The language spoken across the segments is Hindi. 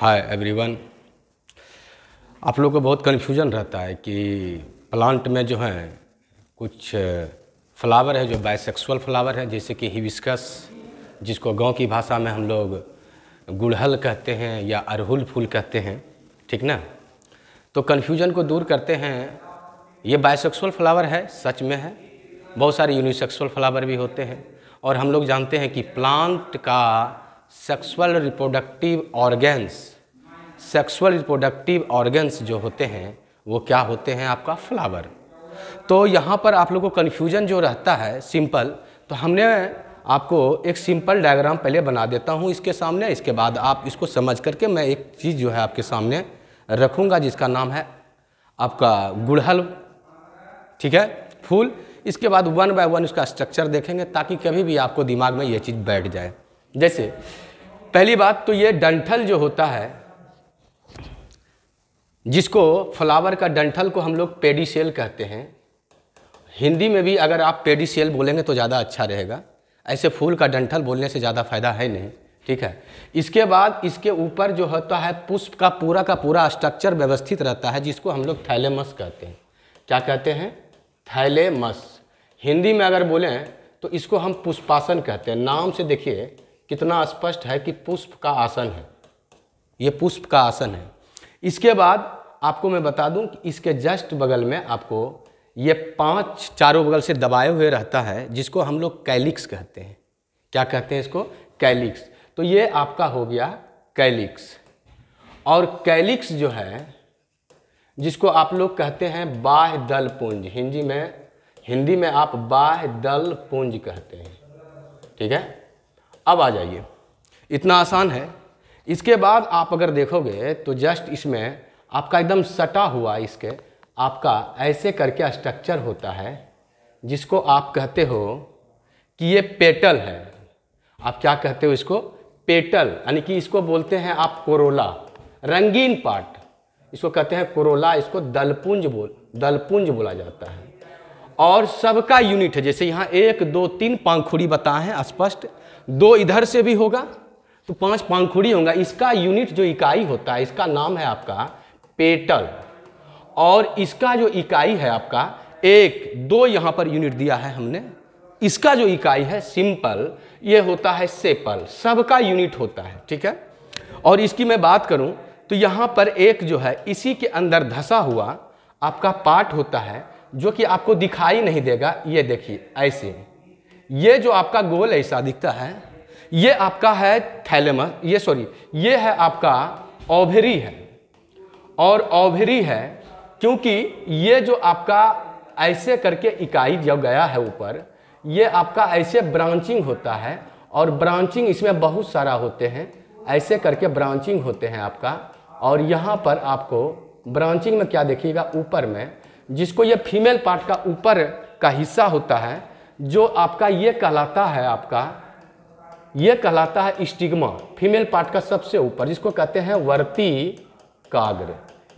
हाय एवरीवन आप लोगों को बहुत कन्फ्यूजन रहता है कि प्लांट में जो है कुछ फ्लावर है जो बाइसेक्सुअल फ्लावर है जैसे कि हिबिस्कस जिसको गांव की भाषा में हम लोग गुड़हल कहते हैं या अरहुल फूल कहते हैं ठीक ना तो कन्फ्यूजन को दूर करते हैं ये बायसेक्सुअल फ्लावर है सच में है बहुत सारे यूनिसेक्सुअल फ्लावर भी होते हैं और हम लोग जानते हैं कि प्लांट का sexual reproductive organs sexual reproductive organs जो होते हैं वो क्या होते हैं आपका फ्लावर तो यहाँ पर आप लोगों को कन्फ्यूजन जो रहता है सिंपल तो हमने आपको एक सिंपल डायग्राम पहले बना देता हूँ इसके सामने इसके बाद आप इसको समझ करके मैं एक चीज़ जो है आपके सामने रखूँगा जिसका नाम है आपका गुड़हल ठीक है फूल इसके बाद वन बाय वन उसका स्ट्रक्चर देखेंगे ताकि कभी भी आपको दिमाग में ये चीज़ बैठ जाए जैसे पहली बात तो ये डंठल जो होता है जिसको फ्लावर का डंठल को हम लोग पेडिसेल कहते हैं हिंदी में भी अगर आप पेडिसेल बोलेंगे तो ज़्यादा अच्छा रहेगा ऐसे फूल का डंठल बोलने से ज़्यादा फायदा है नहीं ठीक है इसके बाद इसके ऊपर जो होता है पुष्प का पूरा का पूरा स्ट्रक्चर व्यवस्थित रहता है जिसको हम लोग थैलेमस कहते हैं क्या कहते हैं थैलेमस हिंदी में अगर बोलें तो इसको हम पुष्पासन कहते हैं नाम से देखिए कितना स्पष्ट है कि पुष्प का आसन है ये पुष्प का आसन है इसके बाद आपको मैं बता दूं कि इसके जस्ट बगल में आपको ये पांच चारों बगल से दबाए हुए रहता है जिसको हम लोग कैलिक्स कहते हैं क्या कहते हैं इसको कैलिक्स तो ये आपका हो गया कैलिक्स और कैलिक्स जो है जिसको आप लोग कहते हैं बाह दल पुंज हिंदी में हिंदी में आप बाह दल पुंज कहते हैं ठीक है अब आ जाइए इतना आसान है इसके बाद आप अगर देखोगे तो जस्ट इसमें आपका एकदम सटा हुआ इसके आपका ऐसे करके स्ट्रक्चर होता है जिसको आप कहते हो कि ये पेटल है आप क्या कहते हो इसको पेटल यानी कि इसको बोलते हैं आप कोरोला रंगीन पार्ट इसको कहते हैं कोरोला इसको दलपुंज बोल दलपुंज बोला जाता है और सबका यूनिट है जैसे यहाँ एक दो तीन पांखुड़ी बताए हैं स्पष्ट दो इधर से भी होगा तो पांच पांखुड़ी होगा इसका यूनिट जो इकाई होता है इसका नाम है आपका पेटल और इसका जो इकाई है आपका एक दो यहां पर यूनिट दिया है हमने इसका जो इकाई है सिंपल ये होता है सेपल सबका यूनिट होता है ठीक है और इसकी मैं बात करूं तो यहां पर एक जो है इसी के अंदर धसा हुआ आपका पार्ट होता है जो कि आपको दिखाई नहीं देगा ये देखिए ऐसे ये जो आपका गोल ऐसा दिखता है ये आपका है थैलेमस ये सॉरी ये है आपका ओभेरी है और ओभरी है क्योंकि ये जो आपका ऐसे करके इकाई जब गया है ऊपर ये आपका ऐसे ब्रांचिंग होता है और ब्रांचिंग इसमें बहुत सारा होते हैं ऐसे करके ब्रांचिंग होते हैं आपका और यहाँ पर आपको ब्रांचिंग में क्या देखिएगा ऊपर में जिसको ये फीमेल पार्ट का ऊपर का हिस्सा होता है जो आपका ये कहलाता है आपका ये कहलाता है स्टिग्मा फीमेल पार्ट का सबसे ऊपर जिसको कहते हैं वर्ती काग्र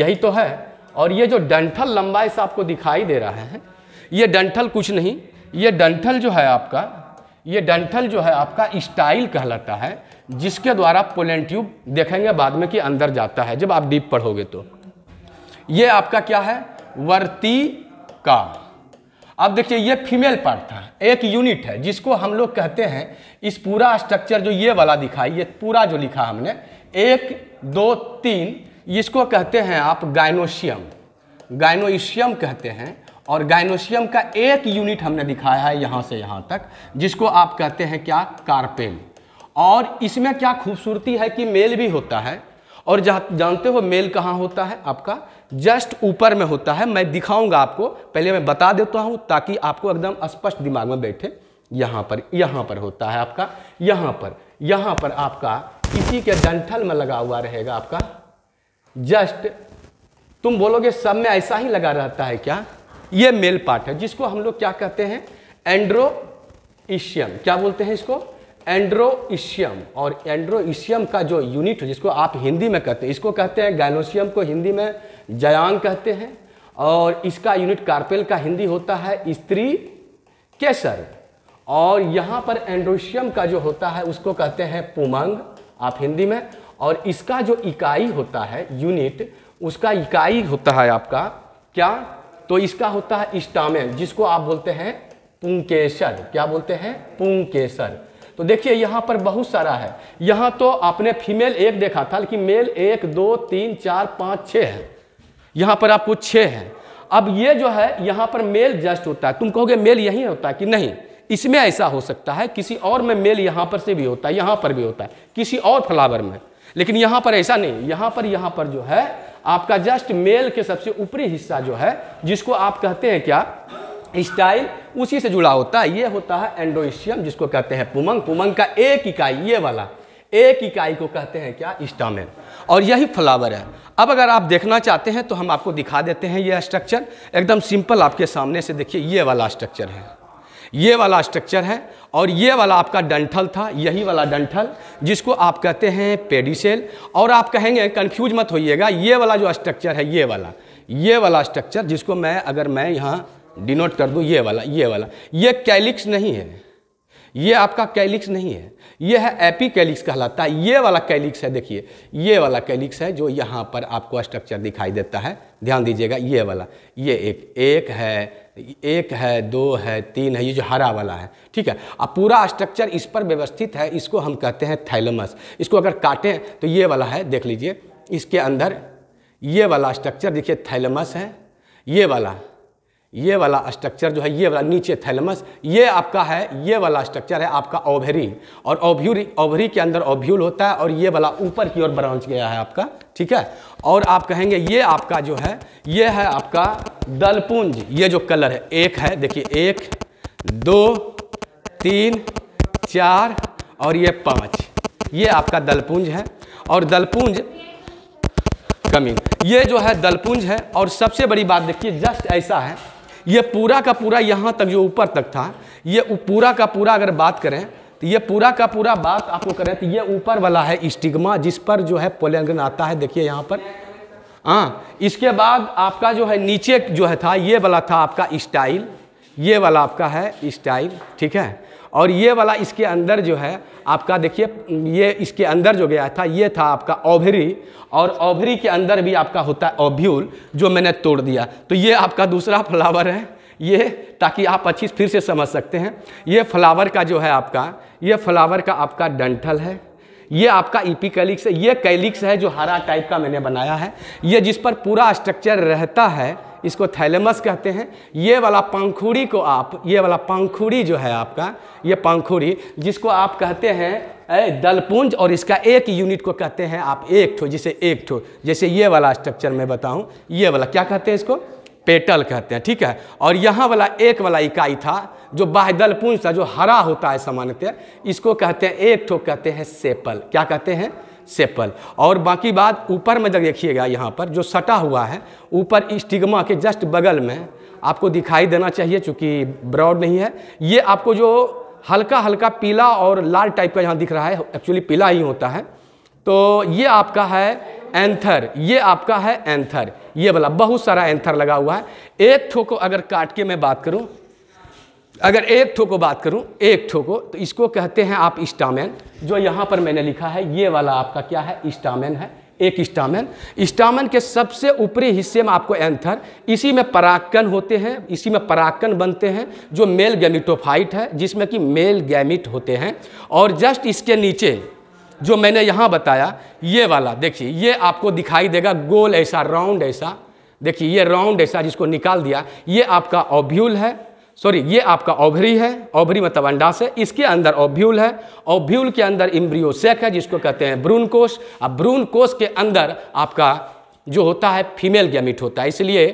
यही तो है और ये जो डंठल लंबाई से आपको दिखाई दे रहा है ये डंठल कुछ नहीं ये डंठल जो है आपका ये डंठल जो है आपका स्टाइल कहलाता है जिसके द्वारा पोलन ट्यूब देखेंगे बाद में कि अंदर जाता है जब आप डीप पढ़ोगे तो ये आपका क्या है वर्ती का अब देखिए ये फीमेल पार्ट था एक यूनिट है जिसको हम लोग कहते हैं इस पूरा स्ट्रक्चर जो ये वाला दिखा ये पूरा जो लिखा हमने एक दो तीन इसको कहते हैं आप गाइनोशियम गाइनोशियम कहते हैं और गाइनोशियम का एक यूनिट हमने दिखाया है यहाँ से यहाँ तक जिसको आप कहते हैं क्या कार्पेल और इसमें क्या खूबसूरती है कि मेल भी होता है और जहाँ जानते हो मेल कहाँ होता है आपका जस्ट ऊपर में होता है मैं दिखाऊंगा आपको पहले मैं बता देता हूँ ताकि आपको एकदम स्पष्ट दिमाग में बैठे यहाँ पर यहाँ पर होता है आपका यहाँ पर यहाँ पर आपका इसी के डंठल में लगा हुआ रहेगा आपका जस्ट तुम बोलोगे सब में ऐसा ही लगा रहता है क्या ये मेल पार्ट है जिसको हम लोग क्या कहते हैं एंड्रो एशियम क्या बोलते हैं इसको एंड्रोइशियम और एंड्रोइशियम का जो यूनिट है जिसको आप हिंदी में कहते हैं इसको कहते हैं गैनोशियम को हिंदी में जयांग कहते हैं और इसका यूनिट कार्पेल का हिंदी होता है स्त्री केसर और यहाँ पर एंड्रोशियम का जो होता है उसको कहते हैं पुमंग आप हिंदी में और इसका जो इकाई होता है यूनिट उसका इकाई होता है आपका क्या तो इसका होता है स्टामेन जिसको आप बोलते हैं पुंकेसर क्या बोलते हैं पुंकेसर तो देखिए यहाँ पर बहुत सारा है यहाँ तो आपने फीमेल एक देखा था लेकिन मेल एक दो तीन चार पाँच छः है यहाँ पर आपको छः है अब ये जो है यहाँ पर मेल जस्ट होता है तुम कहोगे मेल यही होता है कि नहीं इसमें ऐसा हो सकता है किसी और में मेल यहाँ पर से भी होता है यहाँ पर भी होता है किसी और फ्लावर में लेकिन यहाँ पर ऐसा नहीं यहाँ पर यहाँ पर जो है आपका जस्ट मेल के सबसे ऊपरी हिस्सा जो है जिसको आप कहते हैं क्या स्टाइल उसी से जुड़ा होता है ये होता है एंडोइशियम जिसको कहते हैं पुमंग पुमंग का एक इकाई ये वाला एक इकाई को कहते हैं क्या स्टामेन और यही फ्लावर है अब अगर आप देखना चाहते हैं तो हम आपको दिखा देते हैं यह स्ट्रक्चर एकदम सिंपल आपके सामने से देखिए ये वाला स्ट्रक्चर है ये वाला स्ट्रक्चर है और ये वाला आपका डंठल था यही वाला डंठल जिसको आप कहते हैं पेडिसेल और आप कहेंगे कन्फ्यूज मत होइएगा ये वाला जो स्ट्रक्चर है ये वाला ये वाला स्ट्रक्चर जिसको मैं अगर मैं यहाँ डिनोट कर दूँ ये वाला ये वाला ये कैलिक्स नहीं है ये आपका कैलिक्स नहीं है ये है एपी कैलिक्स कहलाता है ये वाला कैलिक्स है देखिए ये वाला कैलिक्स है जो यहाँ पर आपको स्ट्रक्चर दिखाई देता है ध्यान दीजिएगा ये वाला ये एक एक है एक है दो है तीन है ये जो हरा वाला है ठीक है अब पूरा स्ट्रक्चर इस पर व्यवस्थित है इसको हम कहते हैं थैलमस इसको अगर काटें तो ये वाला है देख लीजिए इसके अंदर ये वाला स्ट्रक्चर देखिए थैलमस है ये वाला ये वाला स्ट्रक्चर जो है ये वाला नीचे थैलमस ये आपका है ये वाला स्ट्रक्चर है आपका ओवरी और ओव्यूरी ओवरी के अंदर ओव्यूल होता है और ये वाला ऊपर की ओर ब्रांच गया है आपका ठीक है और आप कहेंगे ये आपका जो है ये है आपका दलपुंज ये जो कलर है एक है देखिए एक दो तीन चार और ये पाँच ये आपका दलपुंज है और दलपुंज कमिंग ये जो है दलपुंज है और सबसे बड़ी बात देखिए जस्ट ऐसा है ये पूरा का पूरा यहाँ तक जो ऊपर तक था ये पूरा का पूरा अगर बात करें तो ये पूरा का पूरा बात आपको करें तो ये ऊपर वाला है स्टिग्मा जिस पर जो है पोलियन आता है देखिए यहाँ पर हाँ इसके बाद आपका जो है नीचे जो है था ये वाला था आपका स्टाइल ये वाला आपका है स्टाइल ठीक है और ये वाला इसके अंदर जो है आपका देखिए ये इसके अंदर जो गया था ये था आपका ओभरी और ओभरी के अंदर भी आपका होता है ओभ्यूल जो मैंने तोड़ दिया तो ये आपका दूसरा फ्लावर है ये ताकि आप अच्छी फिर से समझ सकते हैं ये फ्लावर का जो है आपका ये फ्लावर का आपका डंठल है ये आपका कैलिक्स है ये कैलिक्स है जो हरा टाइप का मैंने बनाया है ये जिस पर पूरा स्ट्रक्चर रहता है इसको थैलेमस कहते हैं ये वाला पंखुड़ी को आप ये वाला पंखुड़ी जो है आपका ये पंखुड़ी जिसको आप कहते हैं ए दलपुंज और इसका एक यूनिट को कहते हैं आप एक ठो जिसे एक ठो जैसे ये वाला स्ट्रक्चर मैं बताऊं ये वाला क्या कहते हैं इसको पेटल कहते हैं ठीक है और यहाँ वाला एक वाला इकाई था जो बाहदलपुंज था जो हरा होता है सामान्यतः इसको कहते हैं एक ठो कहते हैं सेपल क्या कहते हैं सेपल और बाकी बात ऊपर में जब देखिएगा यहाँ पर जो सटा हुआ है ऊपर स्टिग्मा के जस्ट बगल में आपको दिखाई देना चाहिए चूँकि ब्रॉड नहीं है ये आपको जो हल्का हल्का पीला और लाल टाइप का यहाँ दिख रहा है एक्चुअली पीला ही होता है तो ये आपका है एंथर ये आपका है एंथर ये वाला बहुत सारा एंथर लगा हुआ है एक ठो को अगर काट के मैं बात करूँ अगर एक ठो को बात करूं एक ठो को तो इसको कहते हैं आप स्टामेन जो यहाँ पर मैंने लिखा है ये वाला आपका क्या है स्टामेन है एक स्टामेन स्टामेन के सबसे ऊपरी हिस्से में आपको एंथर इसी में पराक्कन होते हैं इसी में पराक्कन बनते हैं जो मेल गैमिटोफाइट है जिसमें कि मेल गैमिट होते हैं और जस्ट इसके नीचे जो मैंने यहाँ बताया ये वाला देखिए ये आपको दिखाई देगा गोल ऐसा राउंड ऐसा देखिए ये राउंड ऐसा जिसको निकाल दिया ये आपका ओब्यूल है सॉरी ये आपका ओभरी है ओभरी मतलब अंडाशय इसके अंदर ओव्यूल है ओव्यूल के अंदर इम्ब्रियोसेक है जिसको कहते हैं भ्रूण कोष अब भ्रूण कोष के अंदर आपका जो होता है फीमेल गैमिट होता है इसलिए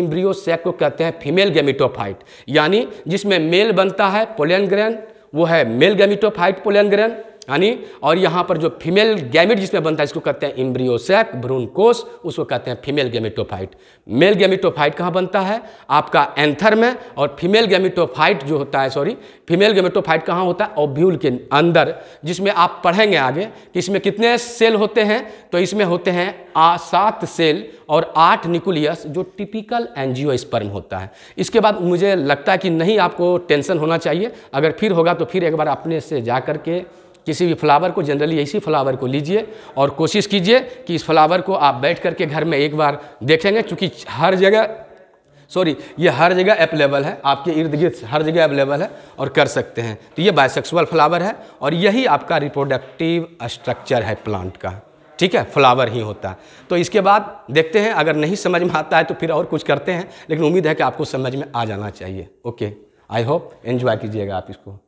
इम्ब्रियोसेक को कहते हैं फीमेल गैमिटोफाइट यानी जिसमें मेल बनता है पोलियनग्रैन वो है मेल गैमिटोफाइट पोलियनग्रैन यानी और यहाँ पर जो फीमेल गैमिट जिसमें बनता है इसको कहते हैं इम्ब्रियोसैक भ्रूण कोष उसको कहते हैं फीमेल गैमिटोफाइट मेल गैमिटोफाइट कहाँ बनता है आपका एंथर में और फीमेल गैमिटोफाइट जो होता है सॉरी फीमेल गैमिटोफाइट कहाँ होता है ओब्यूल के अंदर जिसमें आप पढ़ेंगे आगे कि इसमें कितने सेल होते हैं तो इसमें होते हैं आ सात सेल और आठ न्यूक्लियस जो टिपिकल एनजीओ स्पर्म होता है इसके बाद मुझे लगता है कि नहीं आपको टेंशन होना चाहिए अगर फिर होगा तो फिर एक बार अपने से जा करके किसी भी फ्लावर को जनरली इसी फ्लावर को लीजिए और कोशिश कीजिए कि इस फ्लावर को आप बैठ करके घर में एक बार देखेंगे क्योंकि हर जगह सॉरी ये हर जगह अवेलेबल है आपके इर्द गिर्द हर जगह अवेलेबल है और कर सकते हैं तो ये बायसेक्सुअल फ्लावर है और यही आपका रिप्रोडक्टिव स्ट्रक्चर है प्लांट का ठीक है फ्लावर ही होता है तो इसके बाद देखते हैं अगर नहीं समझ में आता है तो फिर और कुछ करते हैं लेकिन उम्मीद है कि आपको समझ में आ जाना चाहिए ओके आई होप एन्जॉय कीजिएगा आप इसको